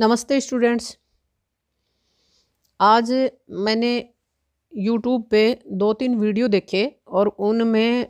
नमस्ते स्टूडेंट्स आज मैंने यूट्यूब पे दो तीन वीडियो देखे और उनमें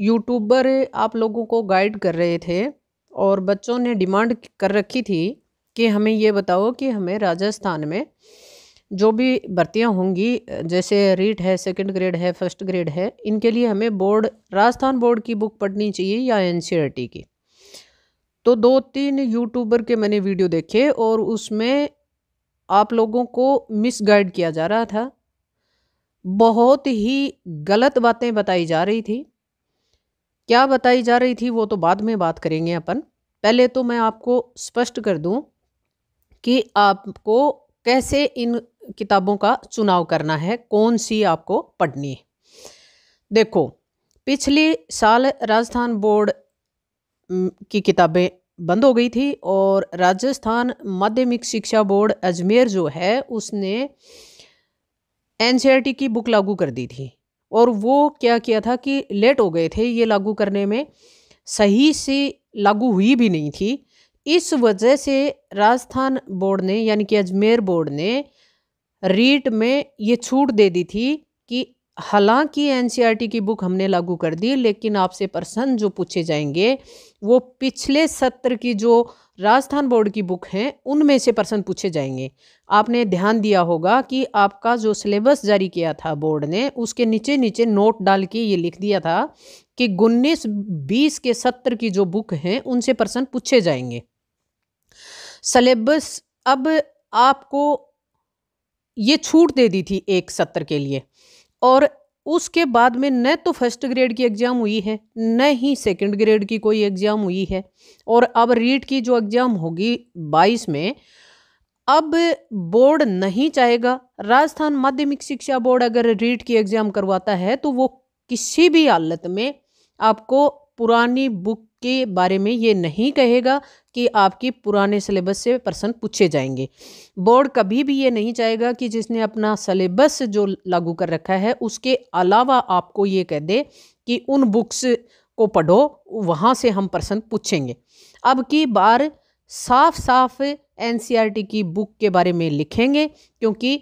यूट्यूबर आप लोगों को गाइड कर रहे थे और बच्चों ने डिमांड कर रखी थी कि हमें ये बताओ कि हमें राजस्थान में जो भी भर्तियाँ होंगी जैसे रीट है सेकंड ग्रेड है फर्स्ट ग्रेड है इनके लिए हमें बोर्ड राजस्थान बोर्ड की बुक पढ़नी चाहिए या एन e की तो दो तीन यूट्यूबर के मैंने वीडियो देखे और उसमें आप लोगों को मिसगाइड किया जा रहा था बहुत ही गलत बातें बताई जा रही थी क्या बताई जा रही थी वो तो बाद में बात करेंगे अपन पहले तो मैं आपको स्पष्ट कर दूं कि आपको कैसे इन किताबों का चुनाव करना है कौन सी आपको पढ़नी है देखो पिछले साल राजस्थान बोर्ड की किताबें बंद हो गई थी और राजस्थान माध्यमिक शिक्षा बोर्ड अजमेर जो है उसने एन की बुक लागू कर दी थी और वो क्या किया था कि लेट हो गए थे ये लागू करने में सही से लागू हुई भी नहीं थी इस वजह से राजस्थान बोर्ड ने यानी कि अजमेर बोर्ड ने रीट में ये छूट दे दी थी कि हालांकि एनसीईआरटी की बुक हमने लागू कर दी लेकिन आपसे प्रश्न जो पूछे जाएंगे वो पिछले सत्र की जो राजस्थान बोर्ड की बुक हैं उनमें से प्रश्न पूछे जाएंगे आपने ध्यान दिया होगा कि आपका जो सिलेबस जारी किया था बोर्ड ने उसके नीचे नीचे नोट डाल के ये लिख दिया था कि उन्नीस बीस के सत्र की जो बुक हैं उनसे प्रश्न पूछे जाएंगे सलेबस अब आपको ये छूट दे दी थी एक सत्र के लिए और उसके बाद में न तो फर्स्ट ग्रेड की एग्ज़ाम हुई है न ही सेकंड ग्रेड की कोई एग्ज़ाम हुई है और अब रीट की जो एग्ज़ाम होगी बाईस में अब बोर्ड नहीं चाहेगा राजस्थान माध्यमिक शिक्षा बोर्ड अगर रीट की एग्ज़ाम करवाता है तो वो किसी भी हालत में आपको पुरानी बुक के बारे में ये नहीं कहेगा कि आपकी पुराने सिलेबस से प्रश्न पूछे जाएंगे बोर्ड कभी भी ये नहीं चाहेगा कि जिसने अपना सिलेबस जो लागू कर रखा है उसके अलावा आपको ये कह दे कि उन बुक्स को पढ़ो वहाँ से हम प्रश्न पूछेंगे अब की बार साफ साफ एन की बुक के बारे में लिखेंगे क्योंकि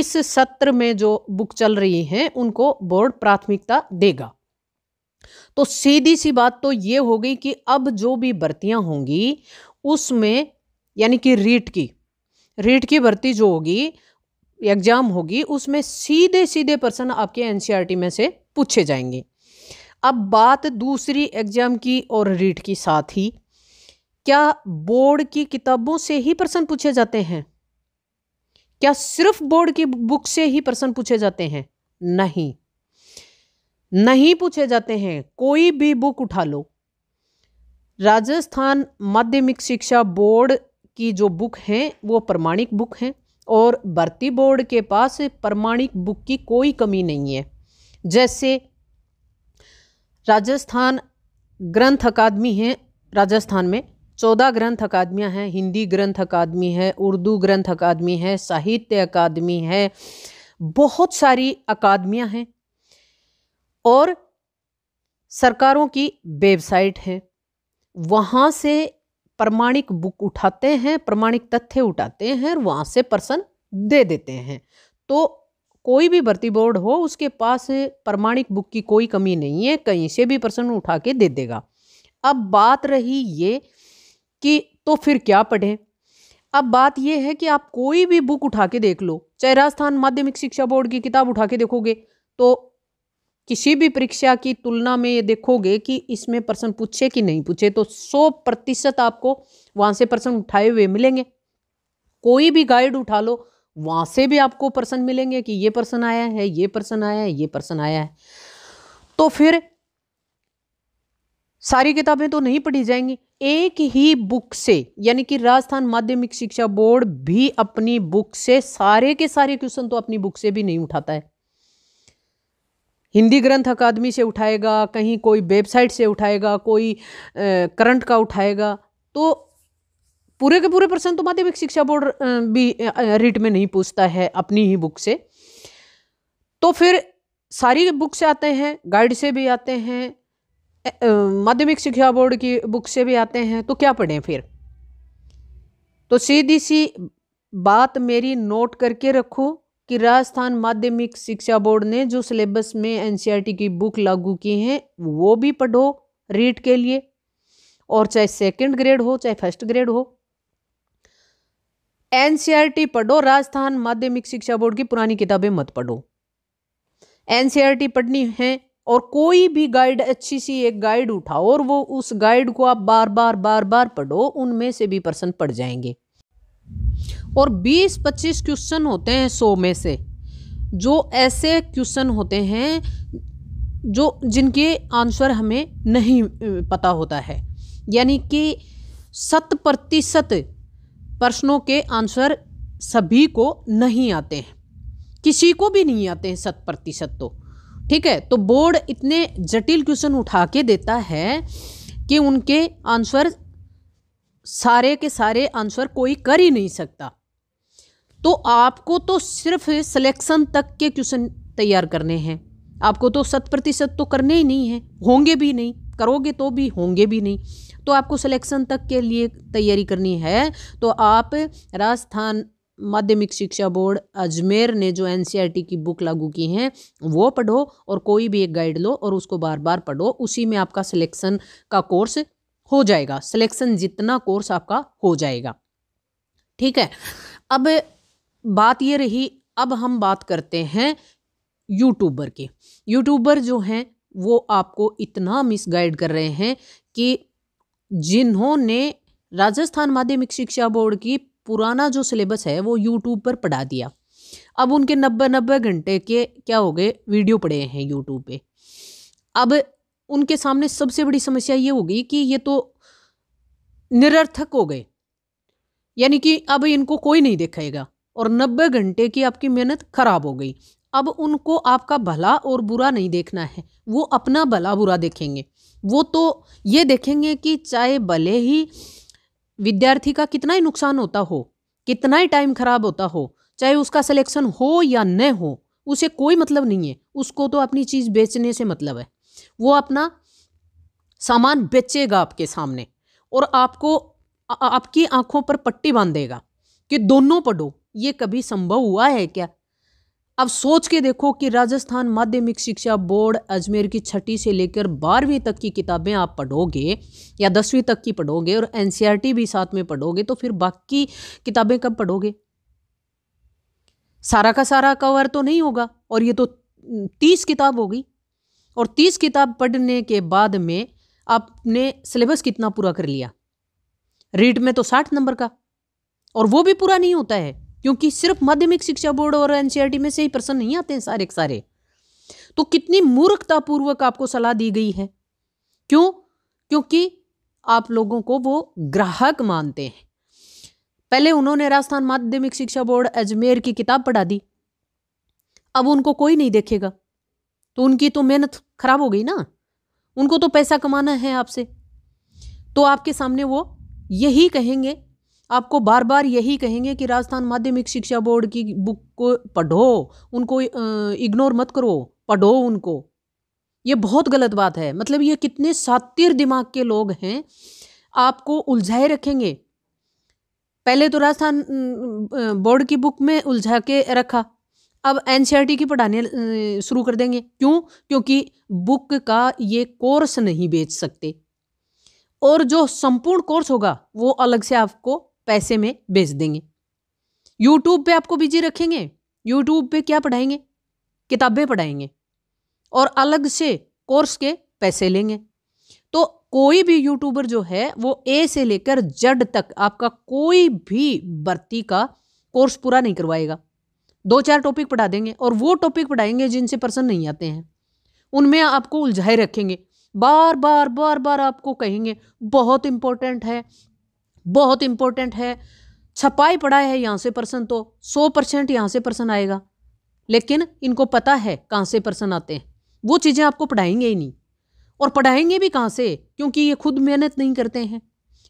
इस सत्र में जो बुक चल रही हैं उनको बोर्ड प्राथमिकता देगा तो सीधी सी बात तो ये हो गई कि अब जो भी भर्तियाँ होंगी उसमें यानी कि रीट की रीट की भर्ती जो होगी एग्जाम होगी उसमें सीधे सीधे पर्सन आपके एन में से पूछे जाएंगे अब बात दूसरी एग्जाम की और रीट की साथ ही क्या बोर्ड की किताबों से ही प्रश्न पूछे जाते हैं क्या सिर्फ बोर्ड की बुक से ही प्रश्न पूछे जाते हैं नहीं नहीं पूछे जाते हैं कोई भी बुक उठा लो राजस्थान माध्यमिक शिक्षा बोर्ड की जो बुक हैं वो प्रमाणिक बुक हैं और भर्ती बोर्ड के पास प्रमाणिक बुक की कोई कमी नहीं है जैसे राजस्थान ग्रंथ अकादमी है राजस्थान में चौदह ग्रंथ अकादमियाँ हैं हिंदी ग्रंथ अकादमी है उर्दू ग्रंथ अकादमी है साहित्य अकादमी है बहुत सारी अकादमियाँ हैं और सरकारों की वेबसाइट है वहाँ से प्रमाणिक बुक उठाते हैं प्रमाणिक तथ्य उठाते हैं और वहाँ से पर्सन दे देते हैं तो कोई भी भर्ती बोर्ड हो उसके पास प्रमाणिक बुक की कोई कमी नहीं है कहीं से भी पर्सन उठा के दे देगा अब बात रही ये कि तो फिर क्या पढ़ें अब बात यह है कि आप कोई भी बुक उठा के देख लो चाहे राजस्थान माध्यमिक शिक्षा बोर्ड की किताब उठा के देखोगे तो किसी भी परीक्षा की तुलना में ये देखोगे कि इसमें प्रश्न पूछे कि नहीं पूछे तो सौ प्रतिशत आपको वहाँ से प्रश्न उठाए हुए मिलेंगे कोई भी गाइड उठा लो वहाँ से भी आपको प्रश्न मिलेंगे कि ये प्रश्न आया है ये प्रश्न आया है ये प्रश्न आया है तो फिर सारी किताबें तो नहीं पढ़ी जाएंगी एक ही बुक से यानी कि राजस्थान माध्यमिक शिक्षा बोर्ड भी अपनी बुक से सारे के सारे क्वेश्चन तो अपनी बुक से भी नहीं उठाता है हिंदी ग्रंथ अकादमी से उठाएगा कहीं कोई वेबसाइट से उठाएगा कोई करंट का उठाएगा तो पूरे के पूरे प्रश्न तो माध्यमिक शिक्षा बोर्ड भी रीट में नहीं पूछता है अपनी ही बुक से तो फिर सारी बुक से आते हैं गाइड से भी आते हैं माध्यमिक शिक्षा बोर्ड की बुक से भी आते हैं तो क्या पढ़ें फिर तो सीधी सी बात मेरी नोट करके रखो कि राजस्थान माध्यमिक शिक्षा बोर्ड ने जो सिलेबस में एनसीईआरटी की बुक लागू की है वो भी पढ़ो रीट के लिए और चाहे सेकंड ग्रेड हो चाहे फर्स्ट ग्रेड हो एनसीईआरटी पढ़ो राजस्थान माध्यमिक शिक्षा बोर्ड की पुरानी किताबें मत पढ़ो एनसीईआरटी पढ़नी है और कोई भी गाइड अच्छी सी एक गाइड उठाओ और वो उस गाइड को आप बार बार बार बार पढ़ो उनमें से भी पर्सन पढ़ जाएंगे और 20-25 क्वेश्चन होते हैं 100 में से जो ऐसे क्वेश्चन होते हैं जो जिनके आंसर हमें नहीं पता होता है यानी कि शत प्रतिशत प्रश्नों के आंसर सभी को नहीं आते हैं किसी को भी नहीं आते हैं शत प्रतिशत तो ठीक है तो बोर्ड इतने जटिल क्वेश्चन उठा के देता है कि उनके आंसर सारे के सारे आंसर कोई कर ही नहीं सकता तो आपको तो सिर्फ सिलेक्शन तक के क्वेश्चन तैयार करने हैं आपको तो शत प्रतिशत तो करने ही नहीं है होंगे भी नहीं करोगे तो भी होंगे भी नहीं तो आपको सिलेक्शन तक के लिए तैयारी करनी है तो आप राजस्थान माध्यमिक शिक्षा बोर्ड अजमेर ने जो एन e की बुक लागू की है वो पढ़ो और कोई भी एक गाइड लो और उसको बार बार पढ़ो उसी में आपका सिलेक्शन का कोर्स हो जाएगा सिलेक्शन जितना कोर्स आपका हो जाएगा ठीक है अब बात ये रही अब हम बात करते हैं यूट्यूबर के यूट्यूबर जो हैं वो आपको इतना मिसगाइड कर रहे हैं कि जिन्होंने राजस्थान माध्यमिक शिक्षा बोर्ड की पुराना जो सिलेबस है वो यूट्यूब पर पढ़ा दिया अब उनके नब्बे नब्बे घंटे के क्या हो गए वीडियो पड़े हैं यूट्यूब पे अब उनके सामने सबसे बड़ी समस्या ये हो गई कि ये तो निरर्थक हो गए यानी कि अब इनको कोई नहीं देखेगा और नब्बे घंटे की आपकी मेहनत खराब हो गई अब उनको आपका भला और बुरा नहीं देखना है वो अपना भला बुरा देखेंगे वो तो ये देखेंगे कि चाहे भले ही विद्यार्थी का कितना ही नुकसान होता हो कितना ही टाइम खराब होता हो चाहे उसका सिलेक्शन हो या न हो उसे कोई मतलब नहीं है उसको तो अपनी चीज़ बेचने से मतलब है वो अपना सामान बेचेगा आपके सामने और आपको आपकी आंखों पर पट्टी बांध देगा कि दोनों पढ़ो ये कभी संभव हुआ है क्या अब सोच के देखो कि राजस्थान माध्यमिक शिक्षा बोर्ड अजमेर की छठी से लेकर बारहवीं तक की किताबें आप पढ़ोगे या दसवीं तक की पढ़ोगे और एन e भी साथ में पढ़ोगे तो फिर बाकी किताबें कब पढ़ोगे सारा का सारा कवर तो नहीं होगा और ये तो तीस किताब होगी और तीस किताब पढ़ने के बाद में आपने सिलेबस कितना पूरा कर लिया रीट में तो साठ नंबर का और वो भी पूरा नहीं होता है क्योंकि सिर्फ माध्यमिक शिक्षा बोर्ड और एनसीईआरटी में से ही प्रश्न नहीं आते हैं सारे के सारे तो कितनी मूर्खतापूर्वक आपको सलाह दी गई है क्यों क्योंकि आप लोगों को वो ग्राहक मानते हैं पहले उन्होंने राजस्थान माध्यमिक शिक्षा बोर्ड अजमेर की किताब पढ़ा दी अब उनको कोई नहीं देखेगा तो उनकी तो मेहनत खराब हो गई ना उनको तो पैसा कमाना है आपसे तो आपके सामने वो यही कहेंगे आपको बार बार यही कहेंगे कि राजस्थान माध्यमिक शिक्षा बोर्ड की बुक को पढ़ो उनको इग्नोर मत करो पढ़ो उनको ये बहुत गलत बात है मतलब ये कितने सातिर दिमाग के लोग हैं आपको उलझाए रखेंगे पहले तो राजस्थान बोर्ड की बुक में उलझा के रखा अब एन की पढ़ाने शुरू कर देंगे क्यों क्योंकि बुक का ये कोर्स नहीं बेच सकते और जो संपूर्ण कोर्स होगा वो अलग से आपको पैसे में बेच देंगे यूट्यूब पे आपको बिजी रखेंगे यूट्यूब पे क्या पढ़ाएंगे किताबें पढ़ाएंगे और अलग से कोर्स के पैसे लेंगे तो कोई भी यूट्यूबर जो है वो ए से लेकर जड तक आपका कोई भी भर्ती का कोर्स पूरा नहीं करवाएगा दो चार टॉपिक पढ़ा देंगे और वो टॉपिक पढ़ाएंगे जिनसे पर्सन नहीं आते हैं उनमें आपको उलझाए रखेंगे बार बार बार बार आपको कहेंगे बहुत इंपॉर्टेंट है बहुत इंपॉर्टेंट है छपाई पड़ा है यहाँ से पर्सन तो सौ परसेंट यहाँ से पर्सन आएगा लेकिन इनको पता है कहाँ से पर्सन आते हैं वो चीज़ें आपको पढ़ाएंगे ही नहीं और पढ़ाएंगे भी कहाँ से क्योंकि ये खुद मेहनत नहीं करते हैं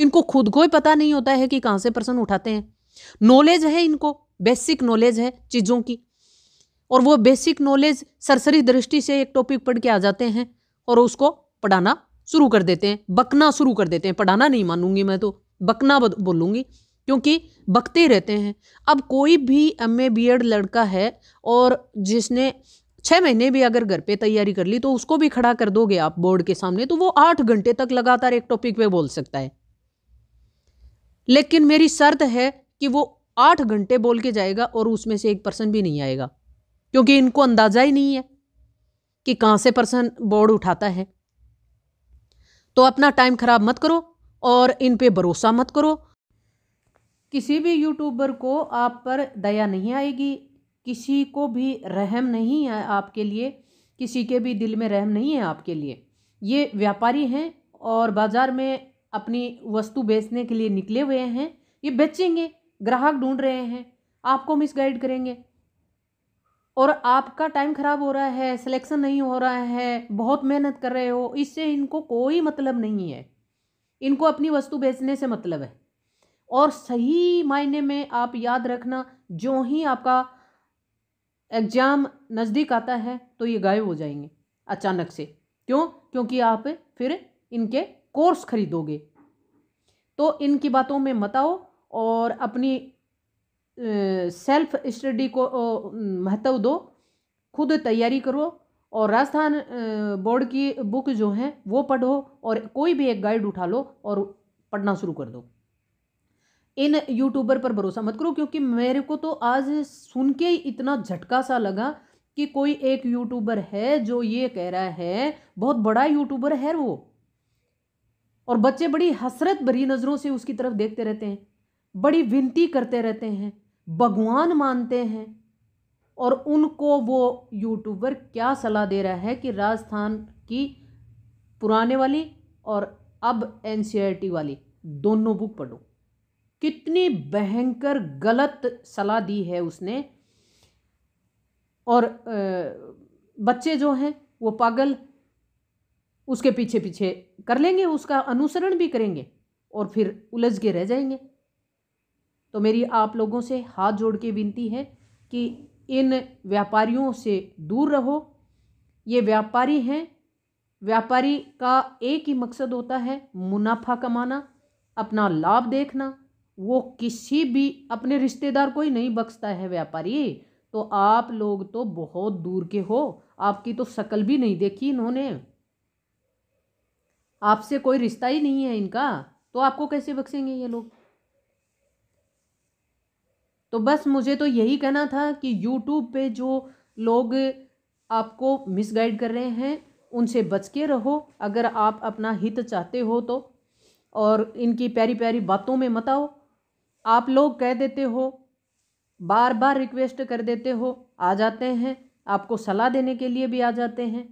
इनको खुद को ही पता नहीं होता है कि कहाँ से पर्सन उठाते हैं नॉलेज है इनको बेसिक नॉलेज है चीज़ों की और वो बेसिक नॉलेज सरसरी दृष्टि से एक टॉपिक पढ़ के आ जाते हैं और उसको पढ़ाना शुरू कर देते हैं बकना शुरू कर देते हैं पढ़ाना नहीं मानूंगी मैं तो बकना बोलूँगी क्योंकि बकते रहते हैं अब कोई भी एम ए बी एड लड़का है और जिसने छः महीने भी अगर घर पे तैयारी कर ली तो उसको भी खड़ा कर दोगे आप बोर्ड के सामने तो वो आठ घंटे तक लगातार एक टॉपिक पे बोल सकता है लेकिन मेरी शर्त है कि वो आठ घंटे बोल के जाएगा और उसमें से एक पर्सन भी नहीं आएगा क्योंकि इनको अंदाज़ा ही नहीं है कि कहाँ से पर्सन बोर्ड उठाता है तो अपना टाइम ख़राब मत करो और इन पे भरोसा मत करो किसी भी यूट्यूबर को आप पर दया नहीं आएगी किसी को भी रहम नहीं है आपके लिए किसी के भी दिल में रहम नहीं है आपके लिए ये व्यापारी हैं और बाज़ार में अपनी वस्तु बेचने के लिए निकले हुए हैं ये बेचेंगे ग्राहक ढूंढ रहे हैं आपको मिसगाइड करेंगे और आपका टाइम ख़राब हो रहा है सिलेक्शन नहीं हो रहा है बहुत मेहनत कर रहे हो इससे इनको कोई मतलब नहीं है इनको अपनी वस्तु बेचने से मतलब है और सही मायने में आप याद रखना जो ही आपका एग्ज़ाम नज़दीक आता है तो ये गायब हो जाएंगे अचानक से क्यों क्योंकि आप फिर इनके कोर्स खरीदोगे तो इनकी बातों में मत आओ और अपनी सेल्फ स्टडी को महत्व दो खुद तैयारी करो और राजस्थान बोर्ड की बुक जो हैं वो पढ़ो और कोई भी एक गाइड उठा लो और पढ़ना शुरू कर दो इन यूट्यूबर पर भरोसा मत करो क्योंकि मेरे को तो आज सुन के ही इतना झटका सा लगा कि कोई एक यूट्यूबर है जो ये कह रहा है बहुत बड़ा यूट्यूबर है वो और बच्चे बड़ी हसरत भरी नज़रों से उसकी तरफ देखते रहते हैं बड़ी विनती करते रहते हैं भगवान मानते हैं और उनको वो यूट्यूबर क्या सलाह दे रहा है कि राजस्थान की पुराने वाली और अब एन e वाली दोनों बुक पढ़ो कितनी भयंकर गलत सलाह दी है उसने और बच्चे जो हैं वो पागल उसके पीछे पीछे कर लेंगे उसका अनुसरण भी करेंगे और फिर उलझ के रह जाएंगे तो मेरी आप लोगों से हाथ जोड़ के विनती है कि इन व्यापारियों से दूर रहो ये व्यापारी हैं व्यापारी का एक ही मकसद होता है मुनाफा कमाना अपना लाभ देखना वो किसी भी अपने रिश्तेदार को ही नहीं बख्शता है व्यापारी तो आप लोग तो बहुत दूर के हो आपकी तो शकल भी नहीं देखी इन्होंने आपसे कोई रिश्ता ही नहीं है इनका तो आपको कैसे बख्शेंगे ये लोग तो बस मुझे तो यही कहना था कि यूट्यूब पे जो लोग आपको मिसगाइड कर रहे हैं उनसे बच के रहो अगर आप अपना हित चाहते हो तो और इनकी प्यारी प्यारी बातों में मत आओ आप लोग कह देते हो बार बार रिक्वेस्ट कर देते हो आ जाते हैं आपको सलाह देने के लिए भी आ जाते हैं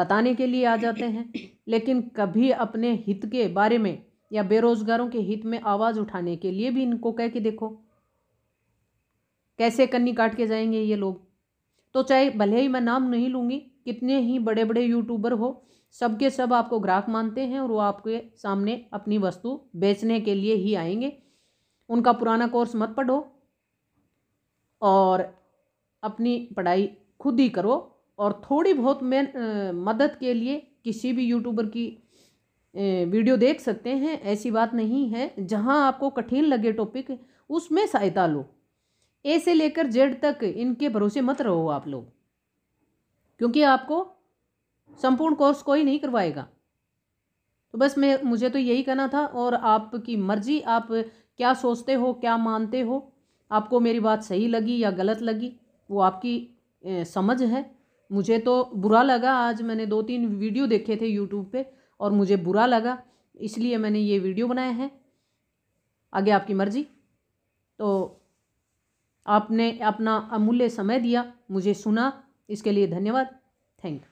बताने के लिए आ जाते हैं लेकिन कभी अपने हित के बारे में या बेरोज़गारों के हित में आवाज़ उठाने के लिए भी इनको कह के देखो कैसे कन्नी काट के जाएंगे ये लोग तो चाहे भले ही मैं नाम नहीं लूँगी कितने ही बड़े बड़े यूट्यूबर हो सब के सब आपको ग्राहक मानते हैं और वो आपके सामने अपनी वस्तु बेचने के लिए ही आएंगे उनका पुराना कोर्स मत पढ़ो और अपनी पढ़ाई खुद ही करो और थोड़ी बहुत मैं मदद के लिए किसी भी यूट्यूबर की वीडियो देख सकते हैं ऐसी बात नहीं है जहां आपको कठिन लगे टॉपिक उसमें सहायता लो ए से लेकर जेड तक इनके भरोसे मत रहो आप लोग क्योंकि आपको संपूर्ण कोर्स कोई नहीं करवाएगा तो बस मैं मुझे तो यही कहना था और आपकी मर्जी आप क्या सोचते हो क्या मानते हो आपको मेरी बात सही लगी या गलत लगी वो आपकी ए, समझ है मुझे तो बुरा लगा आज मैंने दो तीन वीडियो देखे थे यूट्यूब पे और मुझे बुरा लगा इसलिए मैंने ये वीडियो बनाए हैं आगे आपकी मर्जी तो आपने अपना अमूल्य समय दिया मुझे सुना इसके लिए धन्यवाद थैंक